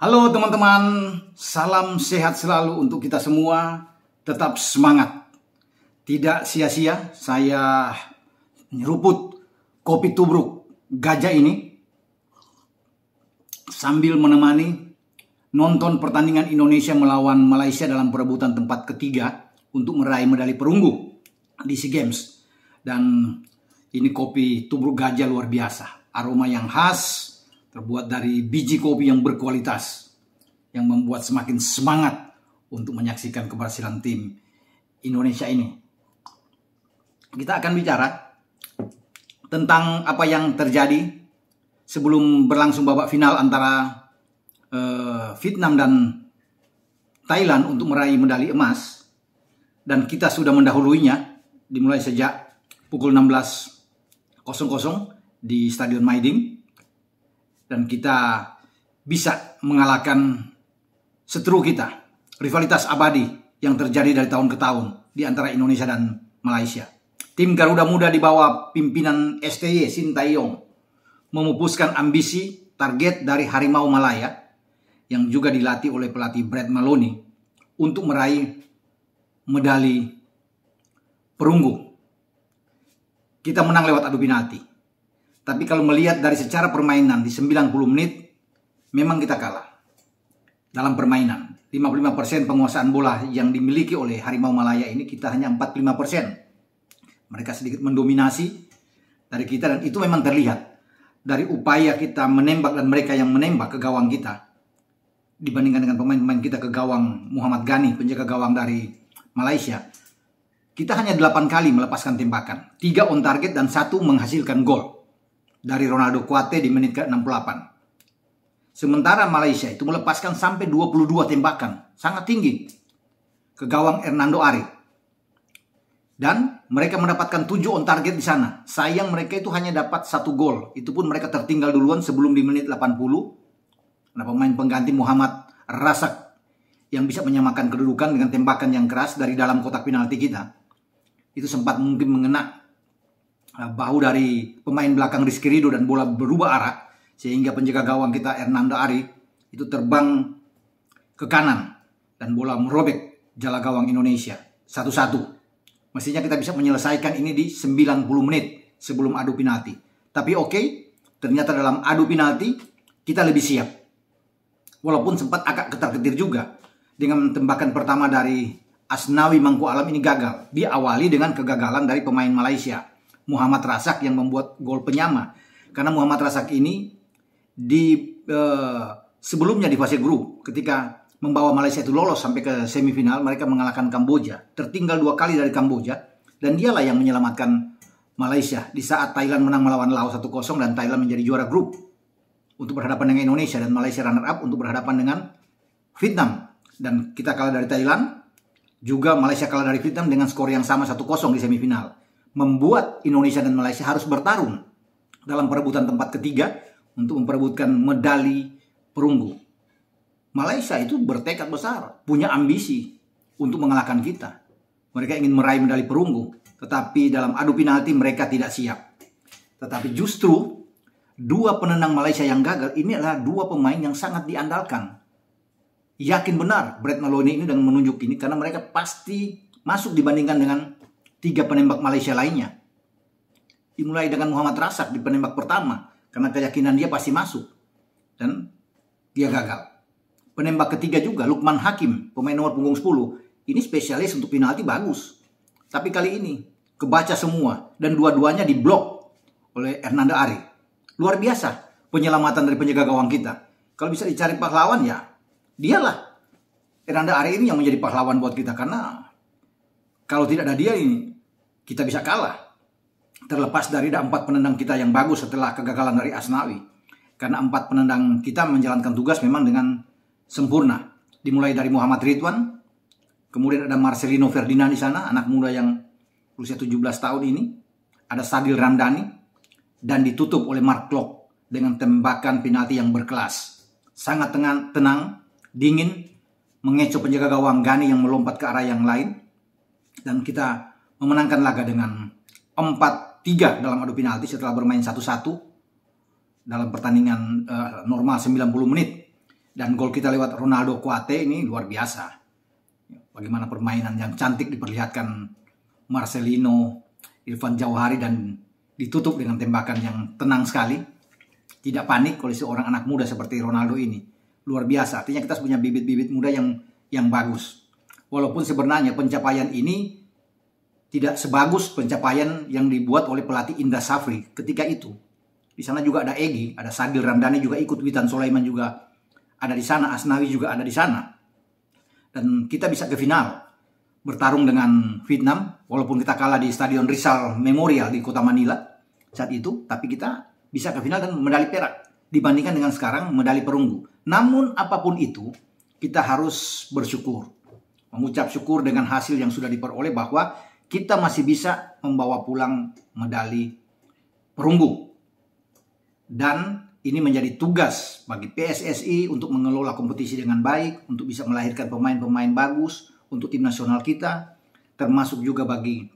Halo teman-teman, salam sehat selalu untuk kita semua. Tetap semangat. Tidak sia-sia saya nyeruput kopi tubruk gajah ini sambil menemani nonton pertandingan Indonesia melawan Malaysia dalam perebutan tempat ketiga untuk meraih medali perunggu di SEA Games. Dan ini kopi tubruk gajah luar biasa. Aroma yang khas, terbuat dari biji kopi yang berkualitas yang membuat semakin semangat untuk menyaksikan keberhasilan tim Indonesia ini. Kita akan bicara tentang apa yang terjadi sebelum berlangsung babak final antara uh, Vietnam dan Thailand untuk meraih medali emas dan kita sudah mendahuluinya dimulai sejak pukul 16.00 di Stadion Maiding dan kita bisa mengalahkan seteru kita. Rivalitas abadi yang terjadi dari tahun ke tahun di antara Indonesia dan Malaysia. Tim Garuda Muda di bawah pimpinan STY Sintayong memupuskan ambisi target dari Harimau Malaya yang juga dilatih oleh pelatih Brad Maloney untuk meraih medali perunggu. Kita menang lewat adu penalti. Tapi kalau melihat dari secara permainan di 90 menit, memang kita kalah. Dalam permainan, 55% penguasaan bola yang dimiliki oleh Harimau Malaya ini kita hanya 45%. Mereka sedikit mendominasi dari kita dan itu memang terlihat. Dari upaya kita menembak dan mereka yang menembak ke gawang kita. Dibandingkan dengan pemain-pemain kita ke gawang Muhammad Gani, penjaga gawang dari Malaysia. Kita hanya 8 kali melepaskan tembakan. 3 on target dan satu menghasilkan gol dari Ronaldo Kuate di menit ke-68. Sementara Malaysia itu melepaskan sampai 22 tembakan, sangat tinggi ke gawang Hernando Ari. Dan mereka mendapatkan 7 on target di sana. Sayang mereka itu hanya dapat satu gol. Itu pun mereka tertinggal duluan sebelum di menit 80. Nah, pemain pengganti Muhammad Rasak yang bisa menyamakan kedudukan dengan tembakan yang keras dari dalam kotak penalti kita. Itu sempat mungkin mengena Eh, bahu dari pemain belakang Rizky Rido dan bola berubah arah sehingga penjaga gawang kita Hernando Ari itu terbang ke kanan dan bola merobek jala gawang Indonesia satu-satu. Mestinya kita bisa menyelesaikan ini di 90 menit sebelum adu penalti. Tapi oke, okay, ternyata dalam adu penalti kita lebih siap. Walaupun sempat agak ketar-ketir juga dengan tembakan pertama dari Asnawi Mangku Alam ini gagal. Diawali dengan kegagalan dari pemain Malaysia. Muhammad Razak yang membuat gol penyama. Karena Muhammad Razak ini di eh, sebelumnya di fase grup ketika membawa Malaysia itu lolos sampai ke semifinal mereka mengalahkan Kamboja. Tertinggal dua kali dari Kamboja dan dialah yang menyelamatkan Malaysia di saat Thailand menang melawan Laos 1-0 dan Thailand menjadi juara grup untuk berhadapan dengan Indonesia dan Malaysia runner up untuk berhadapan dengan Vietnam dan kita kalah dari Thailand juga Malaysia kalah dari Vietnam dengan skor yang sama 1-0 di semifinal membuat Indonesia dan Malaysia harus bertarung dalam perebutan tempat ketiga untuk memperebutkan medali perunggu. Malaysia itu bertekad besar, punya ambisi untuk mengalahkan kita. Mereka ingin meraih medali perunggu, tetapi dalam adu penalti mereka tidak siap. Tetapi justru dua penenang Malaysia yang gagal ini adalah dua pemain yang sangat diandalkan. Yakin benar Brett Maloney ini dengan menunjuk ini karena mereka pasti masuk dibandingkan dengan tiga penembak Malaysia lainnya. Dimulai dengan Muhammad Rasak di penembak pertama karena keyakinan dia pasti masuk dan dia gagal. Penembak ketiga juga Lukman Hakim, pemain nomor punggung 10. Ini spesialis untuk penalti bagus. Tapi kali ini kebaca semua dan dua-duanya diblok oleh Hernanda Ari. Luar biasa penyelamatan dari penjaga gawang kita. Kalau bisa dicari pahlawan ya dialah. Hernanda Ari ini yang menjadi pahlawan buat kita karena kalau tidak ada dia ini kita bisa kalah. Terlepas dari ada empat penendang kita yang bagus setelah kegagalan dari Asnawi. Karena empat penendang kita menjalankan tugas memang dengan sempurna. Dimulai dari Muhammad Ridwan, kemudian ada Marcelino Ferdinand di sana, anak muda yang usia 17 tahun ini. Ada Sadil Randani dan ditutup oleh Mark Klopp dengan tembakan penalti yang berkelas. Sangat tenang dingin, mengecoh penjaga gawang Gani yang melompat ke arah yang lain. Dan kita memenangkan laga dengan 4-3 dalam adu penalti setelah bermain 1-1 dalam pertandingan uh, normal 90 menit dan gol kita lewat Ronaldo Kuate ini luar biasa. Bagaimana permainan yang cantik diperlihatkan Marcelino, Irfan Jauhari dan ditutup dengan tembakan yang tenang sekali. Tidak panik kalau seorang anak muda seperti Ronaldo ini. Luar biasa. Artinya kita punya bibit-bibit muda yang yang bagus. Walaupun sebenarnya pencapaian ini tidak sebagus pencapaian yang dibuat oleh pelatih Indra Safri ketika itu. Di sana juga ada Egi, ada Sadil Ramdhani juga ikut, Witan Sulaiman juga ada di sana, Asnawi juga ada di sana. Dan kita bisa ke final bertarung dengan Vietnam walaupun kita kalah di Stadion Rizal Memorial di kota Manila saat itu tapi kita bisa ke final dan medali perak dibandingkan dengan sekarang medali perunggu namun apapun itu kita harus bersyukur mengucap syukur dengan hasil yang sudah diperoleh bahwa kita masih bisa membawa pulang medali perunggu. Dan ini menjadi tugas bagi PSSI untuk mengelola kompetisi dengan baik, untuk bisa melahirkan pemain-pemain bagus untuk tim nasional kita, termasuk juga bagi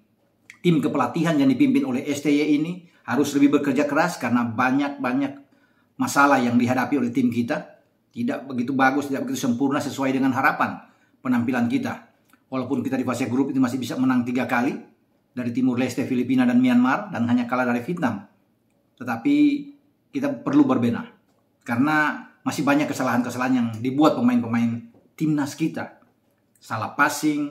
tim kepelatihan yang dipimpin oleh STY ini harus lebih bekerja keras karena banyak-banyak masalah yang dihadapi oleh tim kita tidak begitu bagus, tidak begitu sempurna sesuai dengan harapan penampilan kita walaupun kita di fase grup itu masih bisa menang tiga kali dari Timur Leste, Filipina, dan Myanmar, dan hanya kalah dari Vietnam. Tetapi kita perlu berbenah, karena masih banyak kesalahan-kesalahan yang dibuat pemain-pemain timnas kita. Salah passing,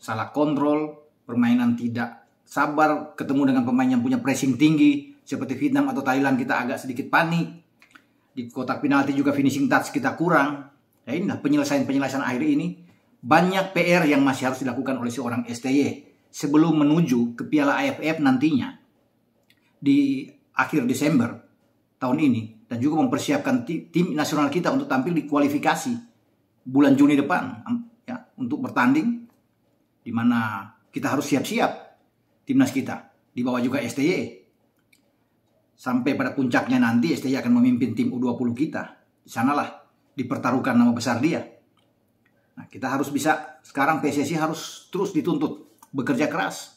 salah kontrol, permainan tidak sabar, ketemu dengan pemain yang punya pressing tinggi, seperti Vietnam atau Thailand kita agak sedikit panik. Di kotak penalti juga finishing touch kita kurang. Ya inilah penyelesaian-penyelesaian akhir ini banyak PR yang masih harus dilakukan oleh seorang STY sebelum menuju ke Piala AFF nantinya di akhir Desember tahun ini dan juga mempersiapkan tim nasional kita untuk tampil di kualifikasi bulan Juni depan ya untuk bertanding di mana kita harus siap-siap timnas kita di bawah juga STY sampai pada puncaknya nanti STY akan memimpin tim U20 kita di sanalah dipertaruhkan nama besar dia Nah, kita harus bisa sekarang PSSI harus terus dituntut bekerja keras.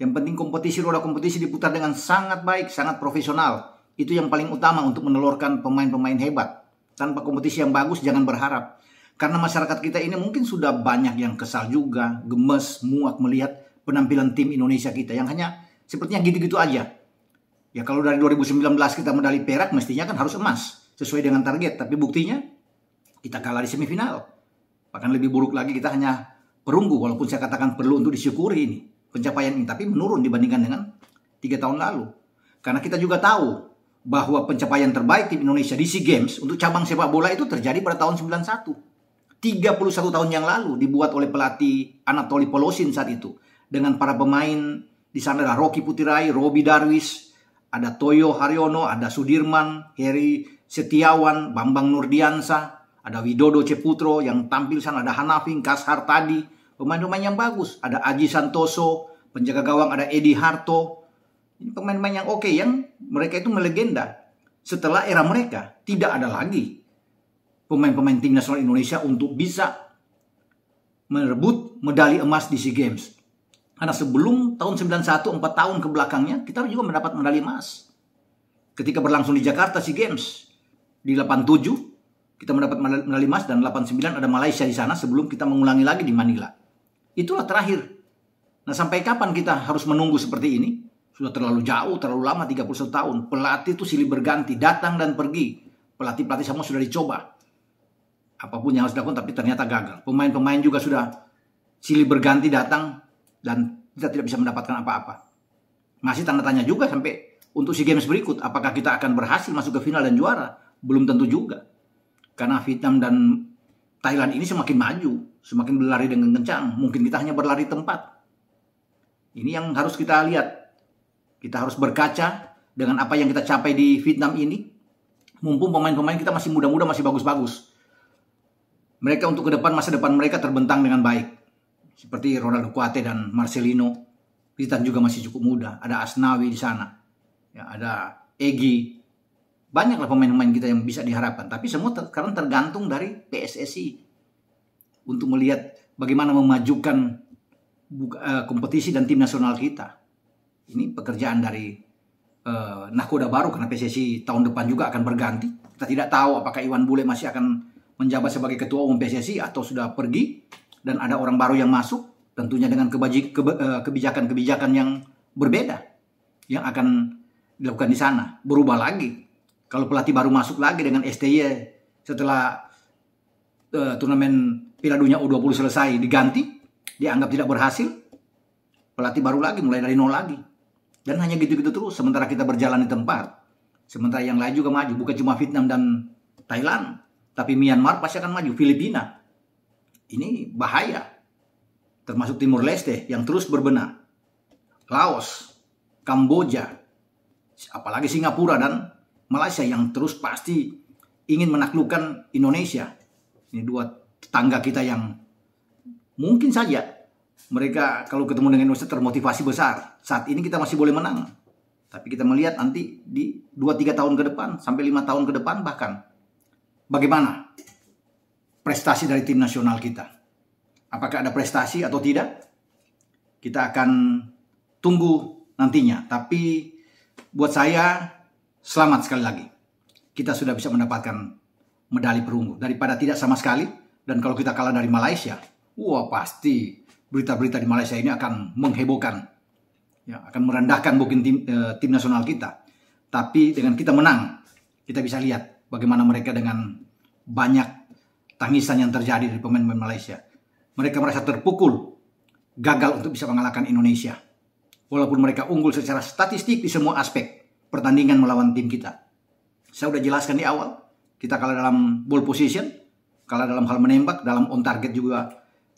Yang penting kompetisi roda kompetisi diputar dengan sangat baik, sangat profesional. Itu yang paling utama untuk menelurkan pemain-pemain hebat. Tanpa kompetisi yang bagus jangan berharap. Karena masyarakat kita ini mungkin sudah banyak yang kesal juga, gemes, muak melihat penampilan tim Indonesia kita yang hanya sepertinya gitu-gitu aja. Ya kalau dari 2019 kita medali perak mestinya kan harus emas sesuai dengan target, tapi buktinya kita kalah di semifinal Bahkan lebih buruk lagi kita hanya perunggu walaupun saya katakan perlu untuk disyukuri ini pencapaian ini tapi menurun dibandingkan dengan tiga tahun lalu. Karena kita juga tahu bahwa pencapaian terbaik tim Indonesia di SEA Games untuk cabang sepak bola itu terjadi pada tahun 91. 31 tahun yang lalu dibuat oleh pelatih Anatoly Polosin saat itu dengan para pemain di sana ada Rocky Putirai, Robi Darwis, ada Toyo Haryono, ada Sudirman, Heri Setiawan, Bambang Nurdiansa, ada Widodo Ceputro yang tampil sana, ada Hanafing, Kashar tadi. Pemain-pemain yang bagus. Ada Aji Santoso, penjaga gawang ada Edi Harto. Ini pemain-pemain yang oke, okay, yang mereka itu melegenda. Setelah era mereka, tidak ada lagi pemain-pemain tim nasional Indonesia untuk bisa merebut medali emas di SEA Games. Karena sebelum tahun 91, 4 tahun ke belakangnya, kita juga mendapat medali emas. Ketika berlangsung di Jakarta SEA Games di 87, kita mendapat medali emas dan 89 ada Malaysia di sana sebelum kita mengulangi lagi di Manila. Itulah terakhir. Nah, sampai kapan kita harus menunggu seperti ini? Sudah terlalu jauh, terlalu lama 31 tahun. Pelatih itu silih berganti, datang dan pergi. Pelatih-pelatih semua sudah dicoba. Apapun yang harus dilakukan tapi ternyata gagal. Pemain-pemain juga sudah silih berganti datang dan kita tidak bisa mendapatkan apa-apa. Masih tanda tanya juga sampai untuk SEA Games berikut apakah kita akan berhasil masuk ke final dan juara? Belum tentu juga. Karena Vietnam dan Thailand ini semakin maju, semakin berlari dengan kencang. Mungkin kita hanya berlari tempat. Ini yang harus kita lihat. Kita harus berkaca dengan apa yang kita capai di Vietnam ini. Mumpung pemain-pemain kita masih muda-muda, masih bagus-bagus. Mereka untuk ke depan, masa depan mereka terbentang dengan baik. Seperti Ronaldo Kuate dan Marcelino. Vietnam juga masih cukup muda. Ada Asnawi di sana. Ya, ada Egi banyaklah pemain-pemain kita yang bisa diharapkan tapi semua ter sekarang tergantung dari PSSI untuk melihat bagaimana memajukan uh, kompetisi dan tim nasional kita ini pekerjaan dari uh, eh, nahkoda baru karena PSSI tahun depan juga akan berganti kita tidak tahu apakah Iwan Bule masih akan menjabat sebagai ketua umum PSSI atau sudah pergi dan ada orang baru yang masuk tentunya dengan eh, kebijakan-kebijakan yang berbeda yang akan dilakukan di sana berubah lagi kalau pelatih baru masuk lagi dengan STY setelah uh, turnamen Piala Dunia U20 selesai diganti, dianggap tidak berhasil, pelatih baru lagi mulai dari nol lagi. Dan hanya gitu-gitu terus sementara kita berjalan di tempat. Sementara yang lain juga maju, bukan cuma Vietnam dan Thailand, tapi Myanmar pasti akan maju, Filipina. Ini bahaya. Termasuk Timur Leste yang terus berbenah. Laos, Kamboja, apalagi Singapura dan Malaysia yang terus pasti ingin menaklukkan Indonesia. Ini dua tetangga kita yang mungkin saja mereka kalau ketemu dengan Indonesia termotivasi besar. Saat ini kita masih boleh menang. Tapi kita melihat nanti di 2-3 tahun ke depan, sampai 5 tahun ke depan bahkan. Bagaimana prestasi dari tim nasional kita? Apakah ada prestasi atau tidak? Kita akan tunggu nantinya. Tapi buat saya selamat sekali lagi. Kita sudah bisa mendapatkan medali perunggu daripada tidak sama sekali. Dan kalau kita kalah dari Malaysia, wah pasti berita-berita di Malaysia ini akan menghebohkan, ya, akan merendahkan mungkin tim, e, tim nasional kita. Tapi dengan kita menang, kita bisa lihat bagaimana mereka dengan banyak tangisan yang terjadi dari pemain-pemain Malaysia. Mereka merasa terpukul, gagal untuk bisa mengalahkan Indonesia. Walaupun mereka unggul secara statistik di semua aspek, pertandingan melawan tim kita. Saya sudah jelaskan di awal, kita kalah dalam ball position, kalah dalam hal menembak, dalam on target juga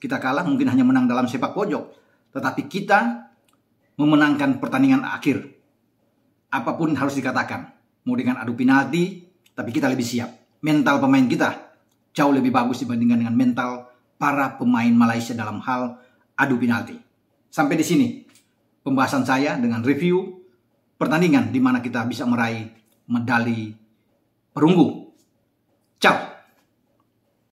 kita kalah, mungkin hanya menang dalam sepak pojok. Tetapi kita memenangkan pertandingan akhir. Apapun harus dikatakan, mau dengan adu penalti, tapi kita lebih siap. Mental pemain kita jauh lebih bagus dibandingkan dengan mental para pemain Malaysia dalam hal adu penalti. Sampai di sini pembahasan saya dengan review pertandingan di mana kita bisa meraih medali perunggu. Ciao.